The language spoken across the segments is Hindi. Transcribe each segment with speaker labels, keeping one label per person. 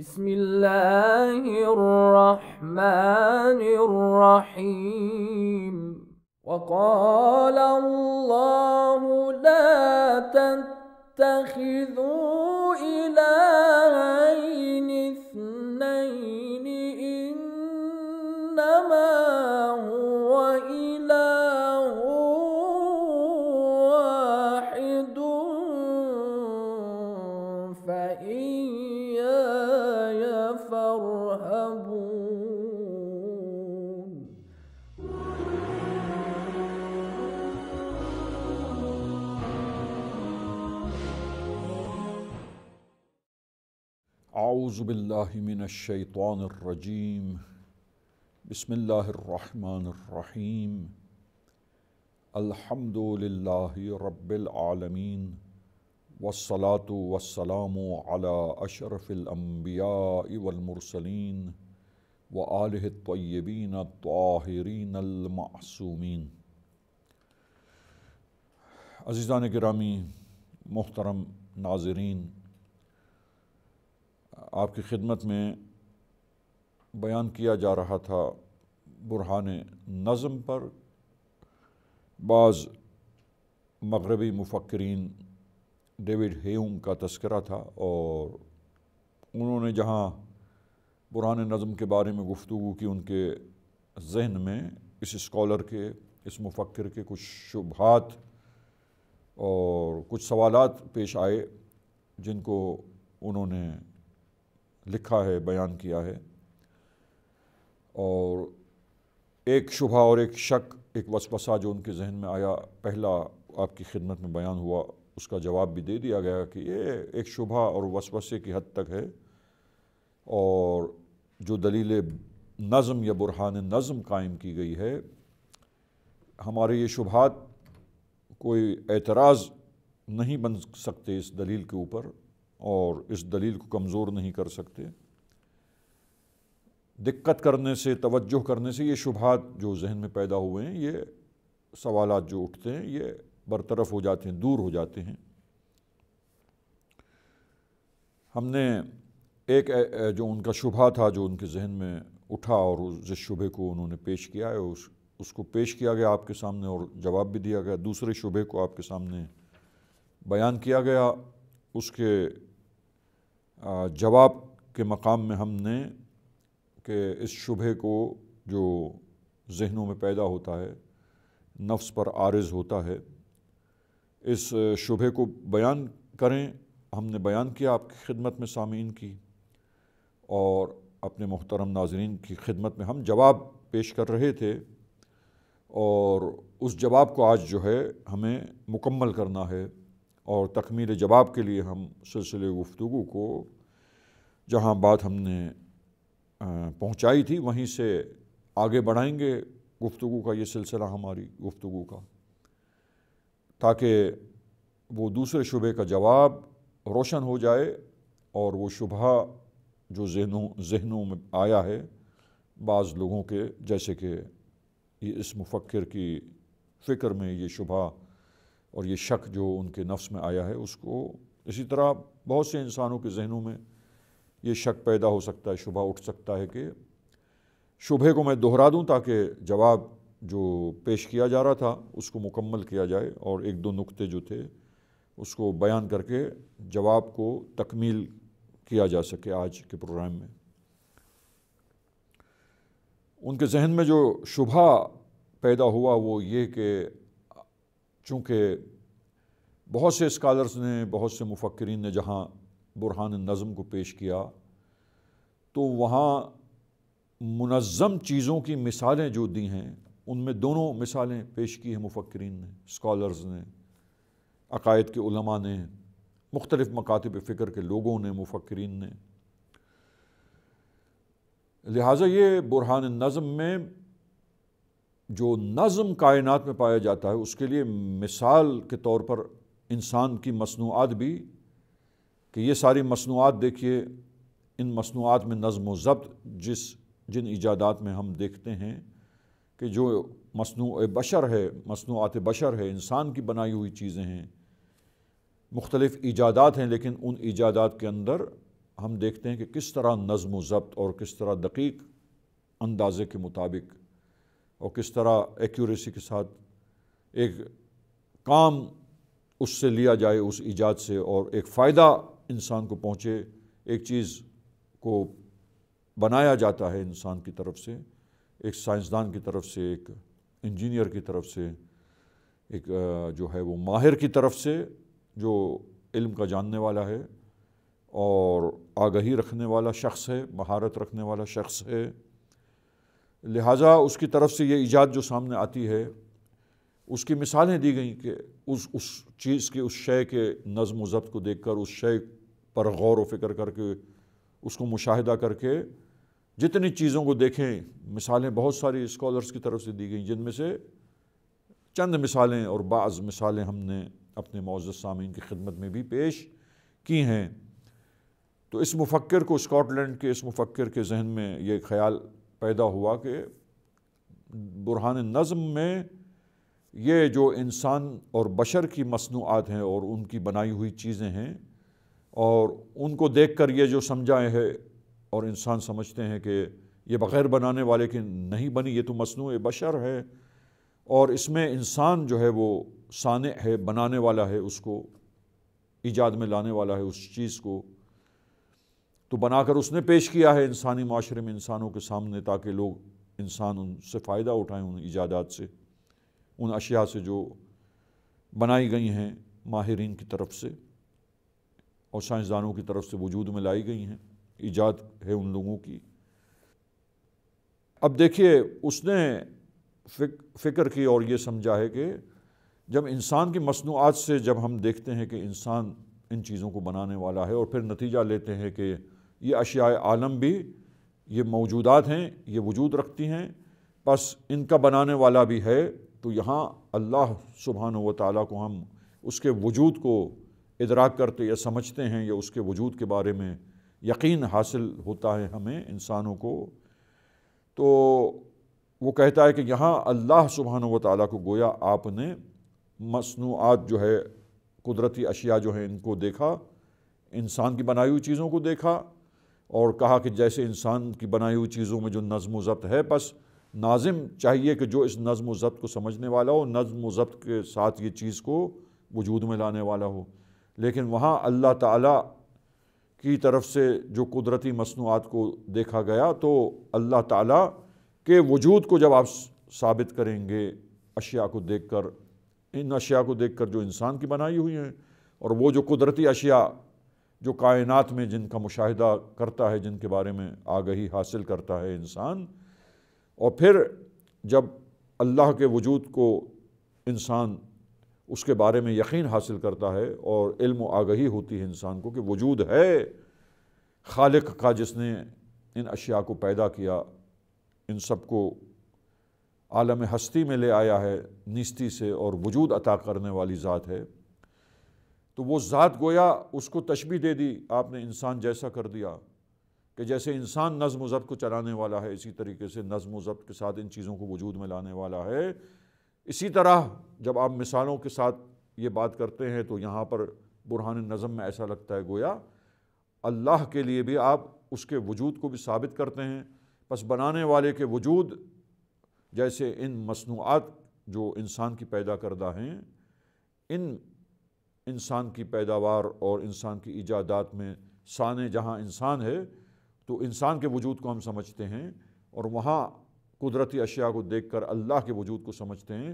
Speaker 1: بسم الله الرحمن الرحيم وقال الله لا تتخذوا إله أعوذ بالله من الشيطان الرجيم بسم الله الرحمن الرحيم الحمد لله رب العالمين والصلاة والسلام على أشرف الأنبياء والمرسلين وآله الطيبين الطاهرين المعصومين عزيزان گرامی محترم ناظرین आपकी खिदमत में बयान किया जा रहा था बुरहान नज़म पर बाज़ मगरबी मुफक्रीन डेविड हेम का तस्करा था और उन्होंने जहाँ बुरहान नज़म के बारे में गुफ्तु की उनके जहन में इस स्कॉलर के इस मुफक्र के कुछ शुभात और कुछ सवालात पेश आए जिनको उन्होंने लिखा है बयान किया है और एक शुभा और एक शक एक वसवसा जो उनके जहन में आया पहला आपकी खिदमत में बयान हुआ उसका जवाब भी दे दिया गया कि ये एक शुभा और वसवसे की हद तक है और जो दलील नज़म या बुरहान नज़म कायम की गई है हमारे ये शुभात कोई एतराज़ नहीं बन सकते इस दलील के ऊपर और इस दलील को कमज़ोर नहीं कर सकते दिक्कत करने से तवज्जो करने से ये शुभात जो जहन में पैदा हुए हैं ये सवाल जो उठते हैं ये बरतरफ हो जाते हैं दूर हो जाते हैं हमने एक जो उनका शुभा था जो उनके जहन में उठा और जिस शुभे को उन्होंने पेश किया है उस उसको पेश किया गया आपके सामने और जवाब भी दिया गया दूसरे शुबे को आपके सामने बयान किया गया उसके जवाब के मकाम में हमने के इस शुभ को जो जहनों में पैदा होता है नफ्स पर आरज़ होता है इस शुभे को बयान करें हमने बयान किया आपकी खिदमत में सामीन की और अपने मोहतरम नाजरीन की खिदमत में हम जवाब पेश कर रहे थे और उस जवाब को आज जो है हमें मुकम्मल करना है और तकमील जवाब के लिए हम सिलसिले गुफ्तु को जहाँ बात हमने पहुँचाई थी वहीं से आगे बढ़ाएंगे गुफ्तु का ये सिलसिला हमारी गुफ्तु का ताकि वो दूसरे शुबे का जवाब रोशन हो जाए और वो शुबा जो जहनों जहनों में आया है बाज़ लोगों के जैसे कि इस मुफक्र की फ़िक्र में ये शुबा और ये शक जो उनके नफ्स में आया है उसको इसी तरह बहुत से इंसानों के जहनों में ये शक पैदा हो सकता है शुभा उठ सकता है कि शुभे को मैं दोहरा दूं ताकि जवाब जो पेश किया जा रहा था उसको मुकम्मल किया जाए और एक दो नुक्ते जो थे उसको बयान करके जवाब को तकमील किया जा सके आज के प्रोग्राम में उनके जहन में जो शुभा पैदा हुआ वो ये कि चूँकि बहुत से स्कॉलर्स ने बहुत से मुफक्रीन ने जहाँ बुरहान नज़म को पेश किया तो वहाँ मुनज़म चीज़ों की मिसालें जो दी हैं उनमें दोनों मिसालें पेश की हैं मुफक्रीन ने स्कॉलर्स ने अकायद के उलमा ने मुख्तलिफ़ मकातब फ़िक्र के लोगों ने मुफक्रीन ने लिहाजा ये बुरहान नज़म में जो नज़म कायनात में पाया जाता है उसके लिए मिसाल के तौर पर इंसान की मसनूआत भी कि ये सारी मसनूआत देखिए इन मसनूआत में नज़म व ज़ब्त जिस जिन ईजादात में हम देखते हैं कि जो मसनू बशर है मसनूआत बशर है इंसान की बनाई हुई चीज़ें हैं मुख्तलिफ़ ईजादात हैं लेकिन उन ईजादात के अंदर हम देखते हैं कि किस तरह नज़म व ज़ब्त और किस तरह दकीक अंदाजे के मुताबिक और किस तरह एक्यूरेसी के साथ एक काम उससे लिया जाए उस ईजाद से और एक फ़ायदा इंसान को पहुँचे एक चीज़ को बनाया जाता है इंसान की तरफ से एक साइंसदान की तरफ से एक इंजीनियर की तरफ से एक जो है वो माहिर की तरफ से जो इल्म का जानने वाला है और आगही रखने वाला शख्स है महारत रखने वाला शख्स है लिहाजा उसकी तरफ से ये ईजाद जो सामने आती है उसकी मिसालें दी गई कि उस उस चीज़ के उस शय के नज़म ज़ब्त को देख कर उस शय पर गौर व फिक्र करके उसको मुशाहिदा करके जितनी चीज़ों को देखें मिसालें बहुत सारी स्कॉलर्स की तरफ से दी गई जिनमें से चंद मिसालें और बाज़ मिसालें हमने अपने मोज़ सामीन की खिदमत में भी पेश की हैं तो इस मुफक्र को स्कॉटलैंड के इस मुफक्र के जहन में ये ख्याल पैदा हुआ कि बुरहान नज़म में ये जो इंसान और बशर की मसनूआत हैं और उनकी बनाई हुई चीज़ें हैं और उनको देख कर ये जो समझाए है और इंसान समझते हैं कि ये बग़ैर बनाने वाले की नहीं बनी ये तो मसनू बशर है और इसमें इंसान जो है वो सान है बनाने वाला है उसको ईजाद में लाने वाला है उस चीज़ को तो बनाकर उसने पेश किया है इंसानी माशरे में इंसानों के सामने ताकि लोग इंसान उनसे फ़ायदा उठाएं उन ईजादात से उन अशिया से जो बनाई गई हैं माहरीन की तरफ से और साइंसदानों की तरफ से वजूद में लाई गई हैं ईजाद है उन लोगों की अब देखिए उसने फिक, फ़िक्र की और ये समझा है कि जब इंसान की मसनूआत से जब हम देखते हैं कि इंसान इन चीज़ों को बनाने वाला है और फिर नतीजा लेते हैं कि ये अशियाए आलम भी ये मौजूदात हैं ये वजूद रखती हैं बस इनका बनाने वाला भी है तो यहाँ अल्लाह सुबहान व ताली को हम उसके वजूद को इदराक करते या समझते हैं या उसके वजूद के बारे में यकीन हासिल होता है हमें इंसानों को तो वो कहता है कि यहाँ अल्लाह सुबहान व ताली को गोया आपने मसनूआत जो है कुदरती अशिया जो है इनको देखा इंसान की बनाई हुई चीज़ों को देखा और कहा कि जैसे इंसान की बनाई हुई चीज़ों में जो नज़म ज़ब्त है बस नाजिम चाहिए कि जो इस नज़म ज़ब्त को समझने वाला हो नज़म ज़ब्त के साथ ये चीज़ को वजूद में लाने वाला हो लेकिन वहाँ अल्लाह ताला की तरफ से जो कुदरती मसनूआत को देखा गया तो अल्लाह ताला के वजूद को जब आप साबित करेंगे अशिया को देख कर इन अशिया को देख कर जो इंसान की बनाई हुई हैं और वो जो कुदरती अशिया जो कायनात में जिनका मुशाह करता है जिनके बारे में आगही हासिल करता है इंसान और फिर जब अल्लाह के वजूद को इंसान उसके बारे में यकीन हासिल करता है और इल्म आगही होती है इंसान को कि वजूद है खालिक का जिसने इन अशिया को पैदा किया इन सब को आलम हस्ती में ले आया है निस्ती से और वजूद अता करने वाली ज़ात है तो वो ज़ात गोया उसको तशबी दे दी आपने इंसान जैसा कर दिया कि जैसे इंसान नज़म ज़ब्त को चलाने वाला है इसी तरीके से नज़म ज़ब्त के साथ इन चीज़ों को वजूद में लाने वाला है इसी तरह जब आप मिसालों के साथ ये बात करते हैं तो यहाँ पर बुरहान नज़म में ऐसा लगता है गोया अल्लाह के लिए भी आप उसके वजूद को भी साबित करते हैं बस बनाने वाले के वजूद जैसे इन मसनूआत जो इंसान की पैदा करदा हैं इन इंसान की पैदावार और इंसान की इजादात में सान जहाँ इंसान है तो इंसान के वजूद को हम समझते हैं और वहाँ कुदरती अशिया को देख कर अल्लाह के वजूद को समझते हैं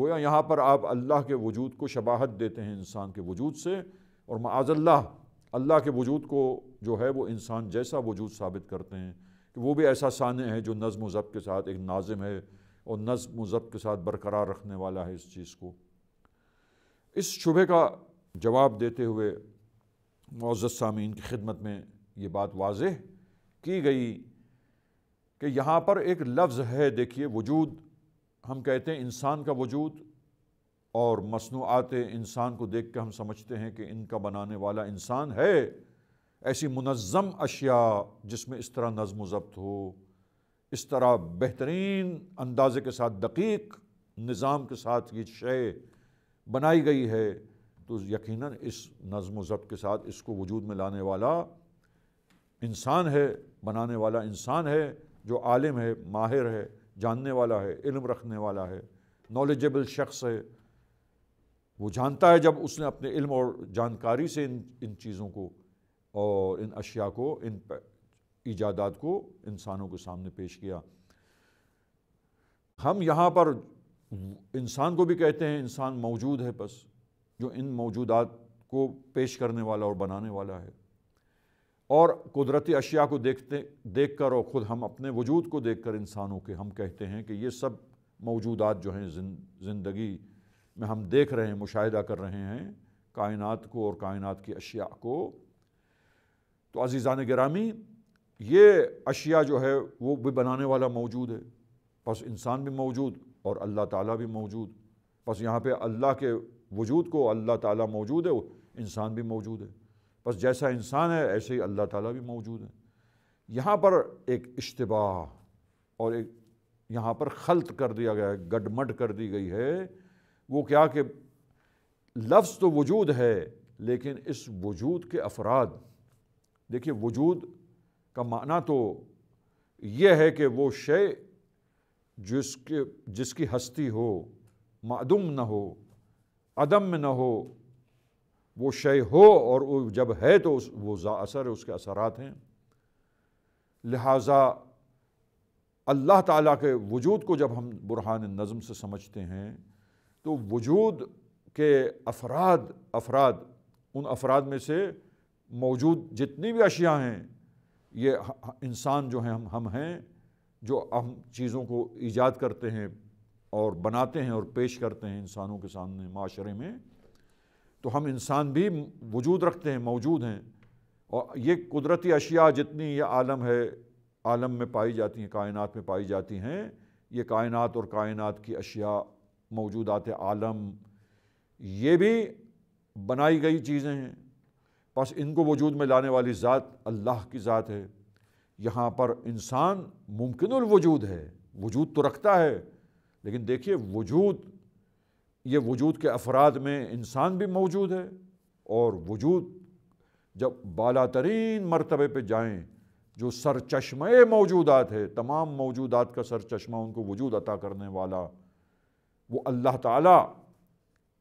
Speaker 1: गोया यहाँ पर आप अल्लाह के वजूद को शबाहत देते हैं इंसान के वजूद से और माजल्ला अल्लाह के वजूद को जो है वो इंसान जैसा वजूद साबित करते हैं कि वो भी ऐसा साने है जो नज़म ज़ब के साथ एक नाजिम है और नज़म ज़ब के साथ बरकरार रखने वाला है इस चीज़ को इस शुबे का जवाब देते हुए मोज़ सामीन की खिदमत में ये बात वाज की गई कि यहाँ पर एक लफ्ज़ है देखिए वजूद हम कहते हैं इंसान का वजूद और मसनूआत इंसान को देख कर हम समझते हैं कि इनका बनाने वाला इंसान है ऐसी मुनज़म अशिया जिसमें इस तरह नज़म ज़ब्त हो इस तरह बेहतरीन अंदाज़े के साथ दकीक निज़ाम के साथ ये शय बनाई गई है तो यकीनन इस नज़म ज़ब्त के साथ इसको वजूद में लाने वाला इंसान है बनाने वाला इंसान है जो आलिम है माहिर है जानने वाला है इल्म रखने वाला है नॉलेजेबल शख्स है वो जानता है जब उसने अपने इल्म और जानकारी से इन इन चीज़ों को और इन अशिया को इन ईजादात को इंसानों के सामने पेश किया हम यहाँ पर इंसान को भी कहते हैं इंसान मौजूद है बस जो इन मौजूदात को पेश करने वाला और बनाने वाला है और कुदरती अशिया को देखते देख कर और ख़ुद हम अपने वजूद को देख कर इंसानों के हम कहते हैं कि ये सब मौजूदात जो हैं ज़िंदगी में हम देख रहे हैं मुशाहिदा कर रहे हैं कायनात को और कायनात की अशिया को तो अजीज़ान ग्रामी ये अशिया जो है वो भी बनाने वाला मौजूद है बस इंसान भी मौजूद और अल्लाह ताला भी मौजूद बस यहाँ पे अल्लाह के वजूद को अल्लाह ताला मौजूद है इंसान भी मौजूद है बस जैसा इंसान है ऐसे ही अल्लाह ताला भी मौजूद है यहाँ पर एक इश्तबा और एक यहाँ पर खलत कर दिया गया है गडमड कर दी गई है वो क्या कि लफ्ज़ तो वजूद है लेकिन इस वजूद के अफराद देखिए वजूद का माना तो यह है कि वो शे जिसके जिसकी हस्ती हो मादूम ना हो अदम में न हो वो शय हो और वो जब है तो उस वो असर है उसके असरात हैं लिहाजा अल्लाह ताला के वजूद को जब हम बुरहान नज़म से समझते हैं तो वजूद के अफराद अफराद उन अफराद में से मौजूद जितनी भी अशिया हैं ये इंसान जो हैं हम हम हैं जो हम चीज़ों को ईजाद करते हैं और बनाते हैं और पेश करते हैं इंसानों के सामने माशरे में तो हम इंसान भी वजूद रखते हैं मौजूद हैं और ये कुदरती अशिया जितनी ये आलम है आलम में पाई जाती हैं कायनात में पाई जाती हैं ये कायनात और कायनात की अशिया मौजूदात आलम ये भी बनाई गई चीज़ें हैं बस इनको वजूद में लाने वाली ज़ात अल्लाह की ज़ात है यहाँ पर इंसान मुमकिन वजूद है वजूद तो रखता है लेकिन देखिए वजूद ये वजूद के अफराद में इंसान भी मौजूद है और वजूद जब बाला तरीन मरतबे पर जाएँ जो चश्मे मौजूदात है तमाम मौजूदात का चश्मा उनको वजूद अता करने वाला वो अल्लाह ताला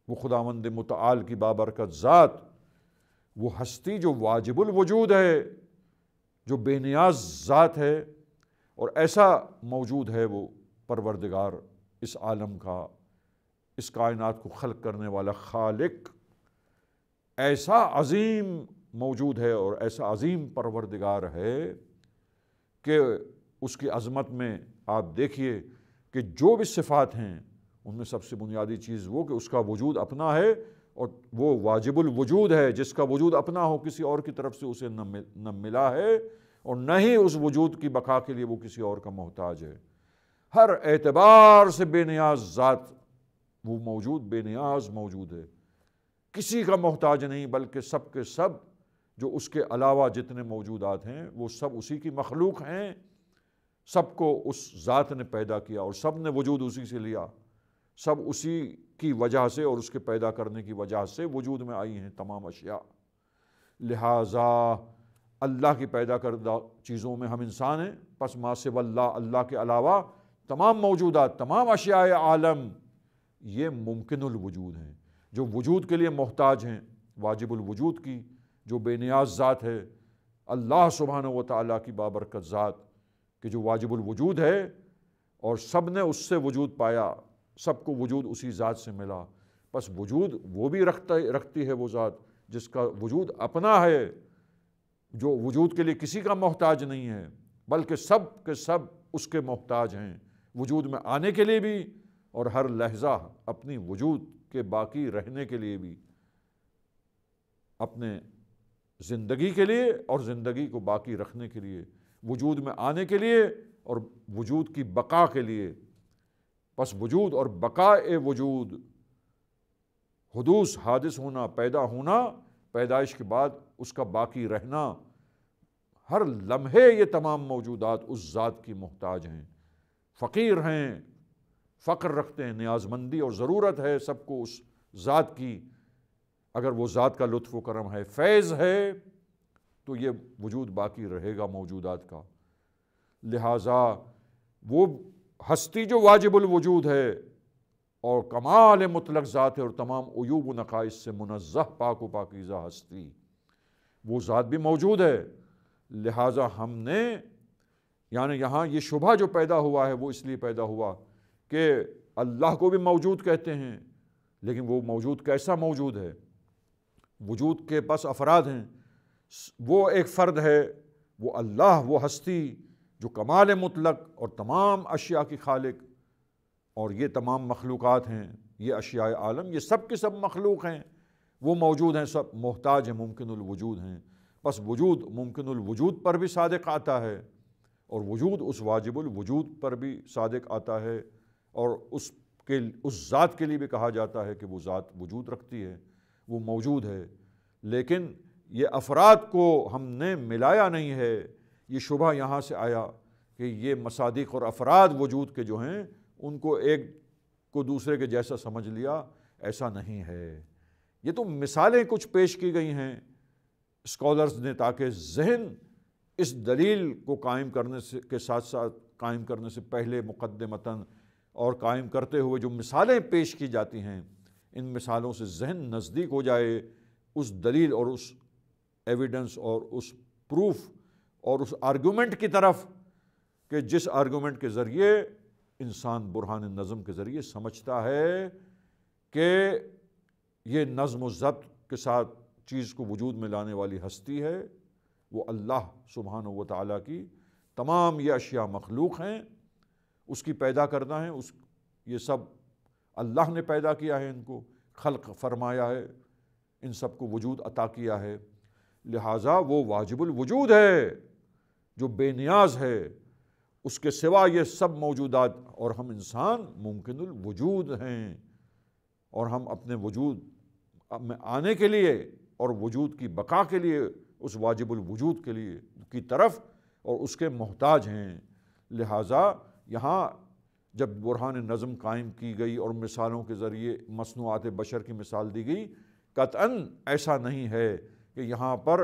Speaker 1: वो खुदावंद मताल की बाबरकत ज़ात वो हस्ती जो वाजिबुल वजूद है जो बेनियाज ज़ात है और ऐसा मौजूद है वो परवरदिगार इस आलम का इस कायनात को खल करने वाला खालिक ऐसा अजीम मौजूद है और ऐसा अजीम परवरदिगार है कि उसकी अजमत में आप देखिए कि जो भी सिफ़ात हैं उनमें सबसे बुनियादी चीज़ वो कि उसका वजूद अपना है और वो वाजिबुल वजूद है जिसका वजूद अपना हो किसी और की तरफ से उसे न मिला है और न ही उस वजूद की बका के लिए वो किसी और का मोहताज है हर एतबार से बेनियाज ज़ात वो मौजूद बेनियाज मौजूद है किसी का मोहताज नहीं बल्कि सब के सब जो उसके अलावा जितने मौजूदात हैं वो सब उसी की मखलूक हैं सबको उस ज़ात ने पैदा किया और सब ने वजूद उसी से लिया सब उसी की वजह से और उसके पैदा करने की वजह से वजूद में आई हैं तमाम अशिया लिहाजा अल्लाह की पैदा करदा चीज़ों में हम इंसान हैं पस माँ अल्लाह अल्लाह के अलावा तमाम मौजूदा तमाम अशियाए आलम ये वजूद हैं जो वजूद के लिए मोहताज हैं वजूद की जो बेनियाज ज़ात है अल्लाह सुबहान व ताली की बाबरकत ज़ात कि जो वजूद है और सब ने उससे वजूद पाया सबको वजूद उसी ज़ात से मिला बस वजूद वो भी रखता रखती है वो ज़ात जिसका वजूद अपना है जो वजूद के लिए किसी का मोहताज नहीं है बल्कि सब के सब उसके मोहताज हैं वजूद में आने के लिए भी और हर लहजा अपनी वजूद के बाकी रहने के लिए भी अपने ज़िंदगी के लिए और ज़िंदगी को बाकी रखने के लिए वजूद में आने के लिए और वजूद की बका के लिए बस वजूद और बका ए वजूद हदूस हादिस होना पैदा होना पैदाइश के बाद उसका बाकी रहना हर लम्हे ये तमाम मौजूदात उस ज़ात की मोहताज हैं फ़कीर हैं फ़क्र रखते हैं न्याजमंदी और ज़रूरत है सबको उस ज़ात की अगर वो ज़ात का लुत्फ़ करम है फैज़ है तो ये वजूद बाकी रहेगा मौजूदात का लिहाजा वो हस्ती जो वाजिबुल वजूद है और कमाल मुतलक ज़ात है और तमाम अयूब नकाइश से मुनज़ह पाक व पाकिज़ा हस्ती वो ज़ात भी मौजूद है लिहाजा हमने यानी यहाँ ये शुभा जो पैदा हुआ है वो इसलिए पैदा हुआ कि अल्लाह को भी मौजूद कहते हैं लेकिन वो मौजूद कैसा मौजूद है वजूद के पास अफराद हैं वो एक फ़र्द है वो अल्लाह वो हस्ती जो कमाल मुतलक और तमाम अशिया की खालिक और ये तमाम मखलूक हैं ये अशिया आलम ये सब के सब मखलूक हैं वो मौजूद हैं सब मोहताज हैं मुमकिन वजूद हैं बस वजूद मुमकिन वजूद पर भी सादक आता है और वजूद उस वाजिबुल वजूद पर भी सादक आता है और उस के उस ज़ात के लिए भी कहा जाता है कि वो ज़ात वजूद रखती है वो मौजूद है लेकिन ये अफराद को हमने मिलाया नहीं है ये शुबा यहाँ से आया कि ये मसादिक और अफराद वजूद के जो हैं उनको एक को दूसरे के जैसा समझ लिया ऐसा नहीं है ये तो मिसालें कुछ पेश की गई हैं स्कॉलर्स ने ताकि जहन इस दलील को कायम करने से के साथ साथ कायम करने से पहले मुकदमतन और कायम करते हुए जो मिसालें पेश की जाती हैं इन मिसालों से जहन नज़दीक हो जाए उस दलील और उस एविडेंस और उस प्रूफ और उस आर्गूमेंट की तरफ कि जिस आर्गूमेंट के ज़रिए इंसान बुरहान नज़म के ज़रिए समझता है कि ये नज़म ज़ब्त के साथ चीज़ को वजूद में लाने वाली हस्ती है वो अल्लाह सुबहान व ताली की तमाम ये अशिया मखलूक हैं उसकी पैदा करना है उस ये सब अल्लाह ने पैदा किया है इनको खलक़ फरमाया है इन सब को वजूद अता किया है लिहाजा वो वाजिबुल वजूद है जो बेनियाज है उसके सिवा ये सब मौजूदात और हम इंसान मुमकिन वजूद हैं और हम अपने वजूद में आने के लिए और वजूद की बका के लिए उस वाजिबुल वजूद के लिए की तरफ और उसके मोहताज हैं लिहाजा यहाँ जब बुरहान नज़म कायम की गई और मिसालों के ज़रिए मसनूआत बशर की मिसाल दी गई कतन ऐसा नहीं है कि यहाँ पर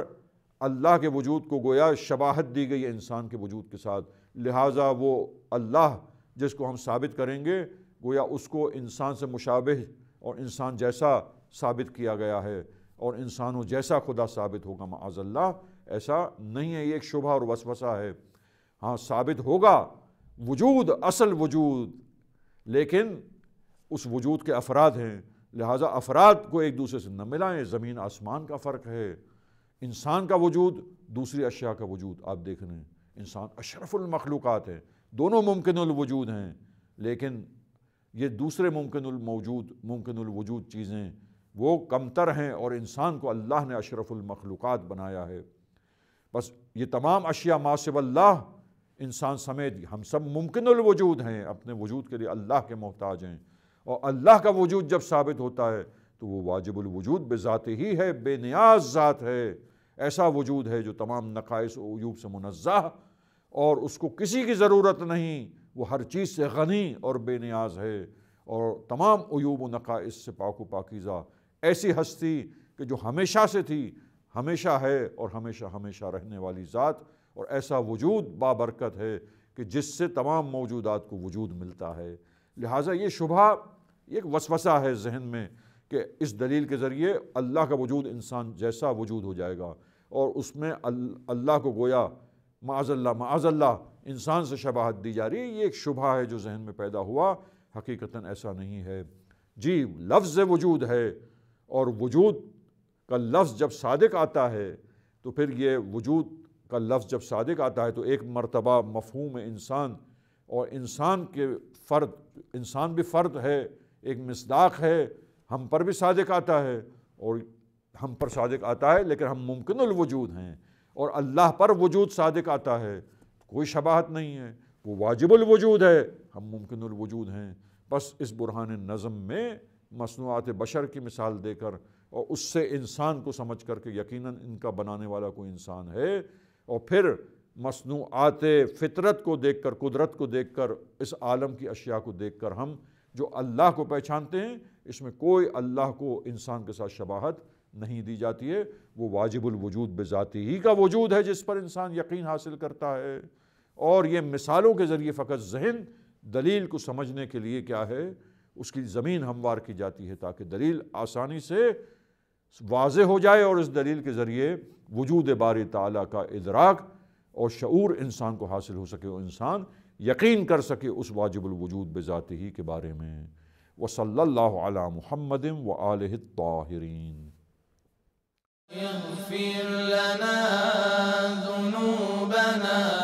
Speaker 1: अल्लाह के वजूद को गोया शबाहत दी गई है इंसान के वजूद के साथ लिहाजा वो अल्लाह जिसको हम साबित करेंगे गोया उसको इंसान से मुशाबह और इंसान जैसा साबित किया गया है और इंसानों जैसा खुदा साबित होगा माजल्ला ऐसा नहीं है ये एक शुभा और वसवसा है हाँ साबित होगा वजूद असल वजूद लेकिन उस वजूद के अफराद हैं लिहाजा अफराद को एक दूसरे से न मिलाएं ज़मीन आसमान का फ़र्क है इंसान का वजूद दूसरी अशिया का वजूद आप देख रहे हैं इंसान अशरफुलमखलूक़ात हैं दोनों मुमकिनवजूद हैं लेकिन ये दूसरे मुमकिन मौजूद मुमकिन वजूद चीज़ें वो कमतर हैं और इंसान को अल्लाह ने अशरफुलमखलूक़ात बनाया है बस ये तमाम अशिया मासबल्ला इंसान समेत हम सब मुमकिन वजूद हैं अपने वजूद के लिए अल्लाह के मोहताज हैं और अल्लाह का वजूद जब साबित होता है तो वो वाजिबुलवजूद बेज़ात ही है बेनियाज ज़ात है ऐसा वजूद है जो तमाम नकायस वजूब से मुनज़ा और उसको किसी की ज़रूरत नहीं वो हर चीज़ से गनी और बेनियाज है और तमाम अयूब नकायस से पाकू पाकिज़ा ऐसी हस्ती कि जो हमेशा से थी हमेशा है और हमेशा हमेशा रहने वाली ज़ात और ऐसा वजूद बाबरकत है कि जिससे तमाम मौजूदात को वजूद मिलता है लिहाजा ये शुभा एक वसवसा है जहन में कि इस दलील के ज़रिए अल्लाह का वजूद इंसान जैसा वजूद हो जाएगा और उसमें अल्लाह को गोया माजल्ला माजल्ला इंसान से शबाहत दी जा रही है ये एक शुभा है जो जहन में पैदा हुआ हकीकता ऐसा नहीं है जी लफ्ज़ वजूद है और वजूद का लफ्ज़ जब सादक आता है तो फिर ये वजूद का लफ्ज़ जब सादक आता है तो एक मरतबा मफहूम इंसान और इंसान के फ़र्द इंसान भी फ़र्द है एक मसदाक है हम पर भी सादक आता है और हम पर सादक आता है लेकिन हम मुमकिन वजूद हैं और अल्लाह पर वजूद सादक आता है कोई शबाहत नहीं है वो वाजिबुल वजूद है हम मुमकिन वजूद हैं बस इस बुरहान नज़म में मसनूआत बशर की मिसाल देकर और उससे इंसान को समझ करके यकीनन इनका बनाने वाला कोई इंसान है और फिर मसनूआत फितरत को देख कर कुदरत को देख कर इस आलम की अशिया को देख कर हम जो अल्लाह को पहचानते हैं इसमें कोई अल्लाह को इंसान के साथ शबाहत नहीं दी जाती है वो वाजिबुल वजूद बेज़ाती ही का वजूद है जिस पर इंसान यकीन हासिल करता है और ये मिसालों के ज़रिए फ़कत जहन दलील को समझने के लिए क्या है उसकी ज़मीन हमवार की जाती है ताकि दलील आसानी से वाज हो जाए और इस दलील के ज़रिए वजूद बारी ताली का इदराक और शूर इंसान को हासिल हो सके और इंसान यकीन कर सके उस वजूद बजाती ही के बारे में व सल्ला महमद व आल ताहरीन يغفر لنا ذنوبنا